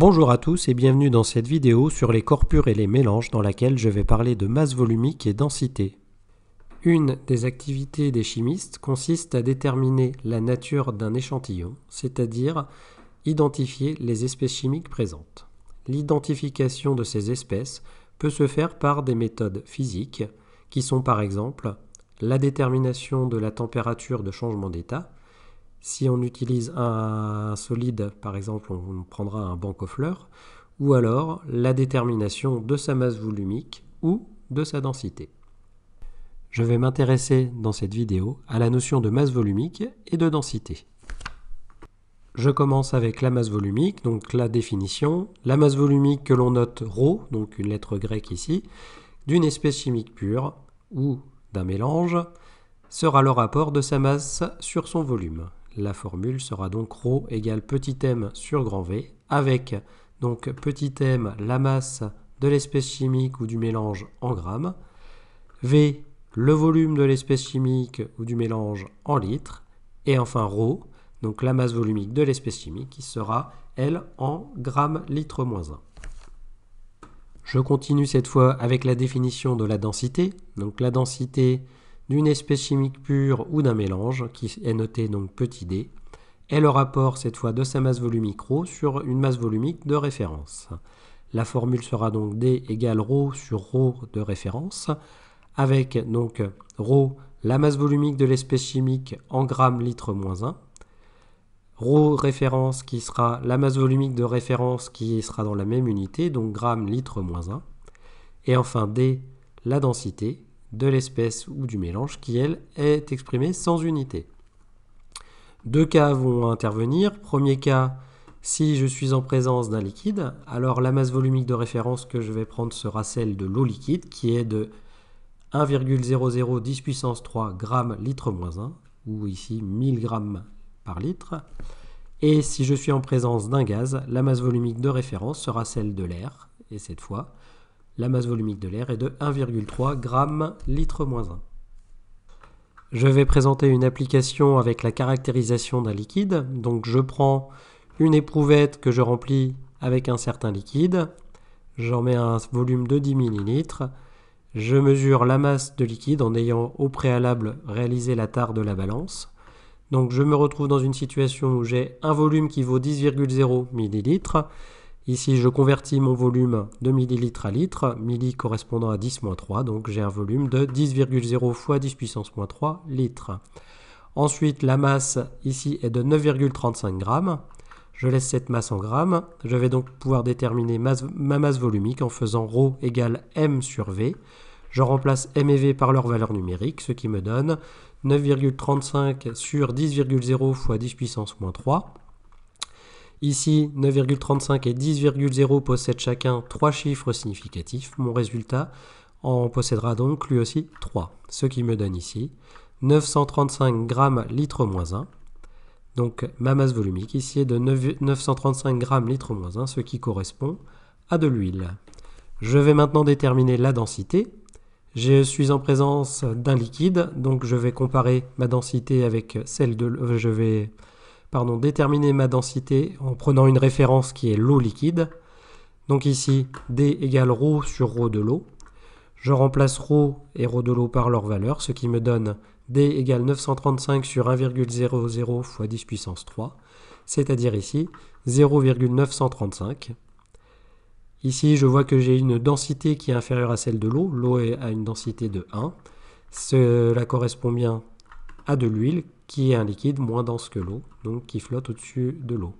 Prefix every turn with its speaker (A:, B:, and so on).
A: Bonjour à tous et bienvenue dans cette vidéo sur les corps purs et les mélanges dans laquelle je vais parler de masse volumique et densité. Une des activités des chimistes consiste à déterminer la nature d'un échantillon, c'est-à-dire identifier les espèces chimiques présentes. L'identification de ces espèces peut se faire par des méthodes physiques, qui sont par exemple la détermination de la température de changement d'état, si on utilise un solide, par exemple, on prendra un banc aux ou alors la détermination de sa masse volumique ou de sa densité. Je vais m'intéresser dans cette vidéo à la notion de masse volumique et de densité. Je commence avec la masse volumique, donc la définition. La masse volumique que l'on note ρ, donc une lettre grecque ici, d'une espèce chimique pure ou d'un mélange, sera le rapport de sa masse sur son volume. La formule sera donc ρ égale petit m sur grand V avec donc petit m la masse de l'espèce chimique ou du mélange en grammes, V le volume de l'espèce chimique ou du mélange en litres, et enfin ρ, donc la masse volumique de l'espèce chimique qui sera, L en grammes litres moins 1. Je continue cette fois avec la définition de la densité. Donc la densité, d'une espèce chimique pure ou d'un mélange, qui est noté donc petit d, est le rapport cette fois de sa masse volumique ρ sur une masse volumique de référence. La formule sera donc d égale ρ sur ρ de référence, avec donc ρ la masse volumique de l'espèce chimique en grammes litre moins 1, ρ référence qui sera la masse volumique de référence qui sera dans la même unité, donc grammes litre moins 1, et enfin d la densité de l'espèce ou du mélange qui, elle, est exprimée sans unité. Deux cas vont intervenir. Premier cas, si je suis en présence d'un liquide, alors la masse volumique de référence que je vais prendre sera celle de l'eau liquide, qui est de 1,0010 puissance 3 g litre moins 1, ou ici 1000 g par litre. Et si je suis en présence d'un gaz, la masse volumique de référence sera celle de l'air, et cette fois la masse volumique de l'air est de 1,3 g litre moins 1. Je vais présenter une application avec la caractérisation d'un liquide. Donc je prends une éprouvette que je remplis avec un certain liquide. J'en mets un volume de 10 ml. Je mesure la masse de liquide en ayant au préalable réalisé la tare de la balance. Donc je me retrouve dans une situation où j'ai un volume qui vaut 10,0 ml Ici, je convertis mon volume de millilitres à litres, milli correspondant à 10-3, donc j'ai un volume de 10,0 fois 10 puissance moins 3 litres. Ensuite, la masse ici est de 9,35 grammes. Je laisse cette masse en grammes. Je vais donc pouvoir déterminer ma masse volumique en faisant ρ égale m sur v. Je remplace m et v par leur valeur numérique, ce qui me donne 9,35 sur 10,0 fois 10 puissance moins 3 Ici, 9,35 et 10,0 possèdent chacun trois chiffres significatifs. Mon résultat en possédera donc lui aussi 3, ce qui me donne ici 935 g litre moins 1. Donc ma masse volumique ici est de 935 grammes litre moins 1, ce qui correspond à de l'huile. Je vais maintenant déterminer la densité. Je suis en présence d'un liquide, donc je vais comparer ma densité avec celle de... Je vais pardon, déterminer ma densité en prenant une référence qui est l'eau liquide. Donc ici, D égale ρ sur ρ de l'eau. Je remplace ρ et ρ de l'eau par leur valeur, ce qui me donne D égale 935 sur 1,00 fois 10 puissance 3, c'est-à-dire ici 0,935. Ici, je vois que j'ai une densité qui est inférieure à celle de l'eau. L'eau a une densité de 1. Cela correspond bien à de l'huile qui est un liquide moins dense que l'eau, donc qui flotte au-dessus de l'eau.